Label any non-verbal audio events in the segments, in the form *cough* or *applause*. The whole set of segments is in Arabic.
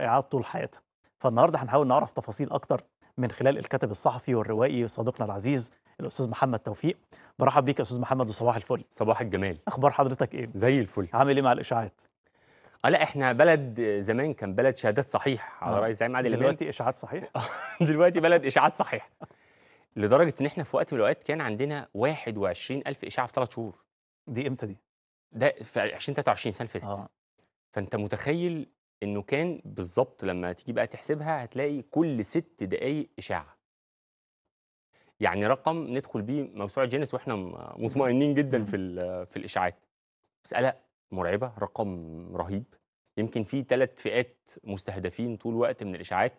اعاده طول حياتها فالنهارده هنحاول نعرف تفاصيل أكتر من خلال الكاتب الصحفي والروائي صديقنا العزيز الأستاذ محمد توفيق برحب بيك يا أستاذ محمد وصباح الفل صباح الجمال أخبار حضرتك إيه؟ زي الفل عامل إيه مع الإشاعات؟ اه لا احنا بلد زمان كان بلد شهادات صحيح على آه. راي زعيم عادل امام دلوقتي اشاعات صحيح *laughs* دلوقتي بلد اشاعات صحيح لدرجه ان احنا في وقت من الاوقات كان عندنا 21000 اشاعه في ثلاث شهور دي امتى دي؟ ده في 2023 سنه اللي فاتت آه. فانت متخيل إنه كان بالظبط لما تيجي بقى تحسبها هتلاقي كل ست دقايق إشاعة يعني رقم ندخل بيه موسوعة جينيس وإحنا مطمئنين جدا في, في الإشاعات مسألة مرعبة رقم رهيب يمكن في ثلاث فئات مستهدفين طول الوقت من الإشاعات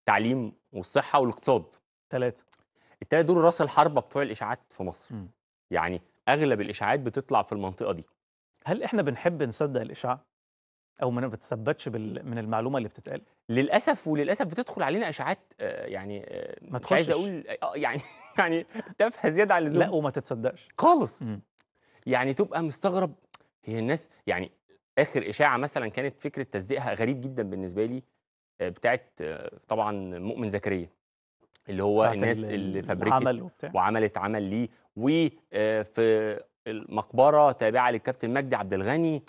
التعليم والصحة والاقتصاد ثلاثة الثلاثة دول راس الحربة بتوع الإشاعات في مصر م. يعني أغلب الإشاعات بتطلع في المنطقة دي هل إحنا بنحب نصدق الإشاعة؟ او ما بتثبتش بال... من المعلومه اللي بتتقال للاسف وللاسف بتدخل علينا اشاعات آه، يعني ما آه، ما مش عايز اقول آه، يعني *laughs* يعني تافهه زياده عن اللزوم لا وما تتصدقش خالص م. يعني تبقى مستغرب هي الناس يعني اخر اشاعه مثلا كانت فكره تصديقها غريب جدا بالنسبه لي بتاعت طبعا مؤمن زكريا اللي هو الناس اللي فبركت وعملت عمل ليه وفي المقبره تابعه للكابتن مجدي عبد الغني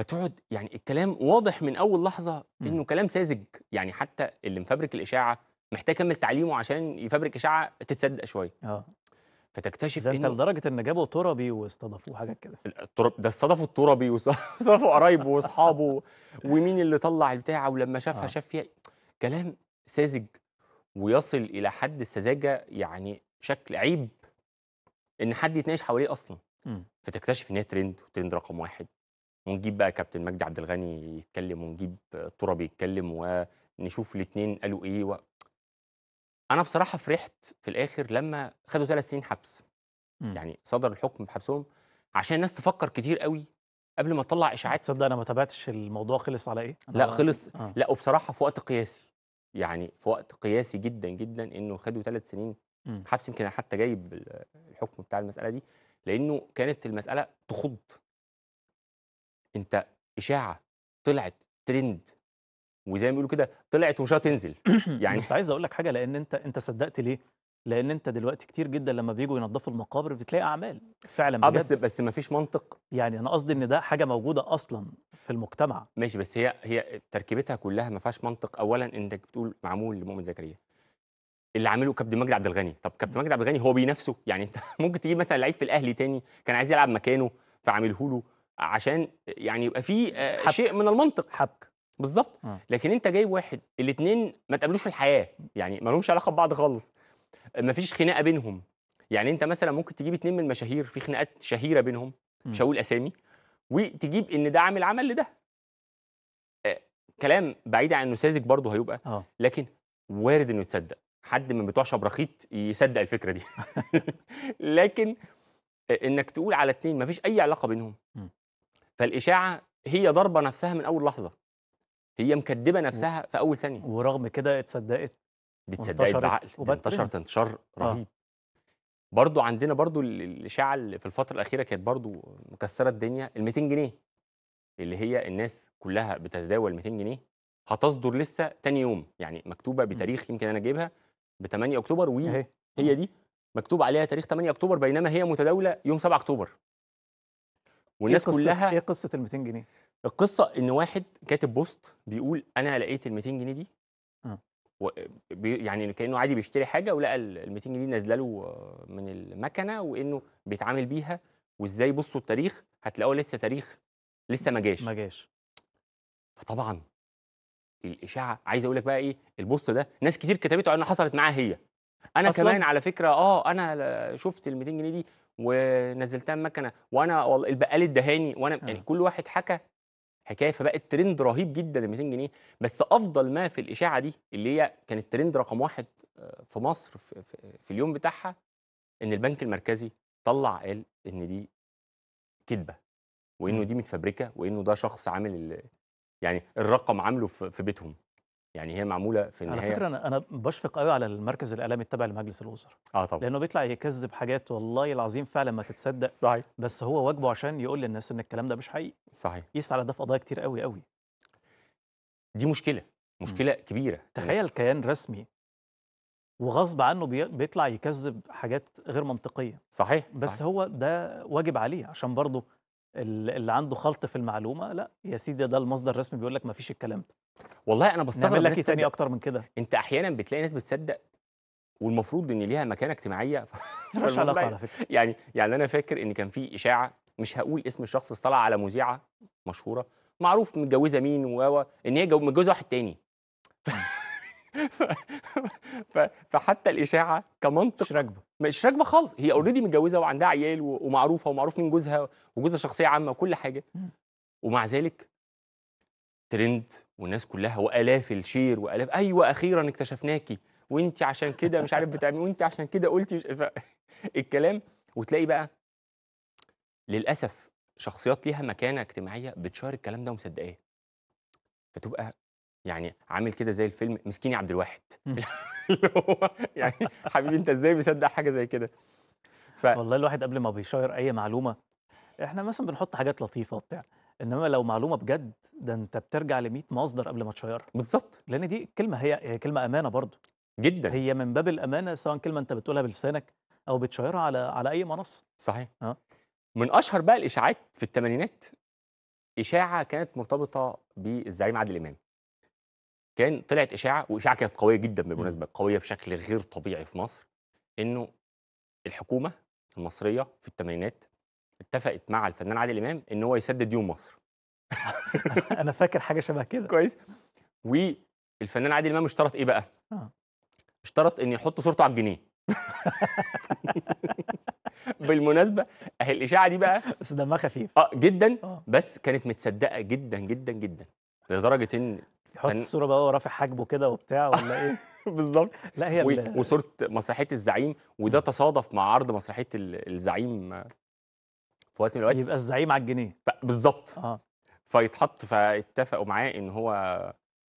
فتقعد يعني الكلام واضح من اول لحظه إمم. انه كلام ساذج يعني حتى اللي مفبرك الاشاعه محتاج يكمل تعليمه عشان يفبرك اشاعه تتصدق شويه اه فتكتشف ده انت لدرجه ان جابوا تربي واستضافوه حاجات كده الترب ده استضافوا التربي واستضافوا *laughs* قرايبه واصحابه ومين اللي طلع البتاعه ولما شافها آه. شاف فيها كلام ساذج ويصل الى حد السذاجه يعني شكل عيب ان حد يتناقش حواليه اصلا م. إمم. فتكتشف ان هي ترند وترند رقم واحد ونجيب بقى كابتن مجدي عبد الغني يتكلم ونجيب ترابي يتكلم ونشوف الاثنين قالوا ايه و... انا بصراحه فرحت في الاخر لما خدوا ثلاث سنين حبس م. إمم. يعني صدر الحكم بحبسهم عشان الناس تفكر كتير قوي قبل ما تطلع إمم. اشاعات تصدق انا ما تابعتش الموضوع خلص على ايه لا خلص آه. لا وبصراحه في وقت قياسي يعني في وقت قياسي جدا جدا انه خدوا ثلاث سنين إمم. حبس يمكن حتى جايب الحكم بتاع المساله دي لانه كانت المساله تخض أنت إشاعة طلعت ترند وزي ما بيقولوا كده طلعت ومش هتنزل *clears throat* يعني بس عايز اقول لك حاجه لان انت انت صدقت ليه؟ لان انت دلوقتي كتير جدا لما بيجوا ينظفوا المقابر بتلاقي اعمال فعلا آه، بجد. اه بس بس ما فيش منطق يعني انا قصدي ان ده حاجه موجوده اصلا في المجتمع ماشي بس هي هي تركيبتها كلها ما فيهاش منطق اولا انك بتقول معمول لمؤمن زكريا اللي عامله كابتن مجدي عبد الغني طب كابتن مجدي عبد الغني هو بينافسه يعني انت *laughs* ممكن تجيب مثلا لعيب في الاهلي تاني كان عايز يلعب مكانه فعامله له عشان يعني يبقى في آه، شيء من المنطق حبك بالظبط آه. لكن انت جايب واحد الاثنين ما تقابلوش في الحياه يعني ما لهمش علاقه ببعض خالص ما فيش خناقه بينهم يعني انت مثلا ممكن تجيب اثنين من المشاهير في خناقات شهيره بينهم مش هقول اسامي وتجيب ان ده عامل عمل لده آه، كلام بعيد عن انه ساذج برضه هيبقى لكن وارد انه يتصدق حد من بتوع شبرخيت يصدق الفكره دي *laughs* لكن انك تقول على ما مفيش اي علاقه بينهم فالاشاعه هي ضربه نفسها من اول لحظه هي مكدبه نفسها في اول ثانيه ورغم كده اتصدقت بتصدقت بعقل انتشرت انتشار آه. رهيب آه. برضو عندنا برضو الاشاعه اللي في الفتره الاخيره كانت برضو مكسره الدنيا ال 200 جنيه اللي هي الناس كلها بتتداول 200 جنيه هتصدر لسه تاني يوم يعني مكتوبه بتاريخ يمكن انا جايبها ب 8 اكتوبر وهي هي دي مكتوب عليها تاريخ 8 اكتوبر بينما هي متداوله يوم 7 اكتوبر إيه والناس إيه كلها ايه قصه ال 200 جنيه؟ القصه ان واحد كاتب بوست بيقول انا لقيت ال 200 جنيه دي آه. و يعني كانه عادي بيشتري حاجه ولقى ال 200 جنيه نازله له من المكنه وانه بيتعامل بيها وازاي بصوا التاريخ هتلاقوه لسه تاريخ لسه ما جاش ما جاش فطبعا الاشاعه عايز اقول لك بقى ايه البوست ده ناس كتير كتبته انها حصلت معاها هي انا أصلاً؟ كمان على فكره اه انا شفت ال 200 جنيه دي ونزلتها مكنه وانا والله البقال الدهاني وانا آه. يعني كل واحد حكى حكايه فبقت ترند رهيب جدا ال 200 جنيه بس افضل ما في الاشاعه دي اللي هي كانت ترند رقم واحد آه، في مصر في, في اليوم بتاعها ان البنك المركزي طلع قال ان دي كذبه وانه دي متفبركه وانه ده شخص عامل يعني الرقم عامله في بيتهم يعني هي معموله في النهايه على فكره انا انا بشفق قوي على المركز الاعلامي التابع لمجلس الوزراء اه طبعا لانه بيطلع يكذب حاجات والله العظيم فعلا ما تتصدق صحيح بس هو واجبه عشان يقول للناس ان الكلام ده مش حقيقي صحيح يسعى على ده في قضايا كتير قوي قوي دي مشكله مشكله م. كبيره تخيل كيان رسمي وغصب عنه بيطلع يكذب حاجات غير منطقيه صحيح بس صحيح. هو ده واجب عليه عشان برضه اللي عنده خلط في المعلومه لا يا سيدي ده المصدر الرسمي بيقول لك ما فيش الكلام ده والله انا بستغرب نعمل لك ثاني إيه تاني اكتر من كده انت احيانا بتلاقي ناس بتصدق والمفروض ان ليها مكانه اجتماعيه *laughs* *laughs* مش علاقه على فكره يعني يعني انا فاكر ان كان في اشاعه مش هقول اسم الشخص بس طلع على مذيعه مشهوره معروف متجوزه مين و ان هي متجوزه واحد تاني *laughs* ف... ف... فحتى الاشاعه كمنطق مش راكبه مش راكبه خالص هي اوريدي متجوزه وعندها عيال ومعروفه ومعروف مين جوزها وجوزها شخصيه عامه وكل حاجه ومع ذلك ترند والناس كلها والاف الشير والاف ايوه اخيرا اكتشفناكي وانت عشان كده مش عارف بتعملي إيه، وانت عشان كده قلتي مش... ف... *laughs* الكلام وتلاقي بقى للاسف شخصيات ليها مكانه اجتماعيه بتشار الكلام ده ومصدقاه فتبقى يعني عامل كده زي الفيلم مسكيني عبد الواحد *laughs* اللي هو يعني حبيبي انت ازاي مصدق حاجه زي كده ف... والله الواحد قبل ما بيشير اي معلومه احنا مثلا بنحط حاجات لطيفه وبتاع انما لو معلومه بجد ده انت بترجع ل 100 مصدر قبل ما تشيرها بالظبط لان دي كلمه هي هي كلمه امانه برضه جدا هي من باب الامانه سواء كلمه انت بتقولها بلسانك او بتشيرها على على اي منصه صحيح أه؟ من اشهر بقى الاشاعات في الثمانينات اشاعه كانت مرتبطه بالزعيم عادل امام كان طلعت اشاعه واشاعه كانت قويه جدا بالمناسبه قويه بشكل غير طبيعي في مصر انه الحكومه المصريه في الثمانينات اتفقت مع الفنان عادل امام ان هو يسدد ديون مصر *laughs* انا فاكر حاجه شبه كده كويس والفنان عادل امام اشترط ايه بقى آه. اشترط ان يحط صورته على الجنيه *laughs* بالمناسبه اهي الاشاعه دي بقى بس دمها خفيف اه جدا آه. بس كانت متصدقه جدا جدا جدا لدرجه ان يحط فن... صوره بقى رافع حاجبه كده وبتاع ولا ايه *laughs* بالظبط لا هي و... وصوره مسرحيه الزعيم وده تصادف مع عرض مسرحيه الزعيم في وقت من الاوقات يبقى الزعيم على الجنيه بالظبط اه فيتحط فاتفقوا معاه ان هو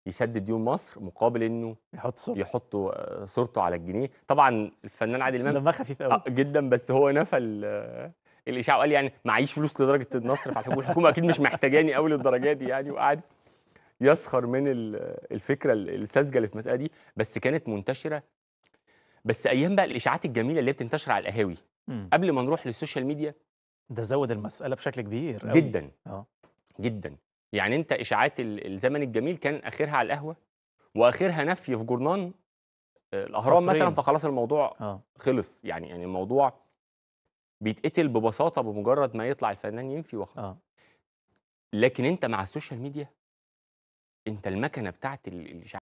يسدد ديون مصر مقابل انه يحط صورته يحط آه، صورته على الجنيه طبعا الفنان عادل امام دمها خفيف قوي آه، جدا بس هو نفى آه، الاشاعه وقال يعني معيش فلوس لدرجه ان اصرف على الحكومه اكيد مش محتاجاني قوي للدرجه دي يعني وقعد يسخر من الفكره الساذجه اللي في المساله دي بس كانت منتشره بس ايام بقى الاشاعات الجميله اللي بتنتشر على القهاوي امم. قبل ما نروح للسوشيال ميديا ده زود المسألة بشكل كبير أوي. جدا آه. جدا يعني انت اشاعات الزمن الجميل كان اخرها على القهوه واخرها نفي في جورنان آه، الاهرام سطرين. مثلا فخلاص الموضوع أوه. خلص يعني يعني الموضوع بيتقتل ببساطه بمجرد ما يطلع الفنان ينفي وخلاص آه. لكن انت مع السوشيال ميديا انت المكنه بتاعت الاشاعات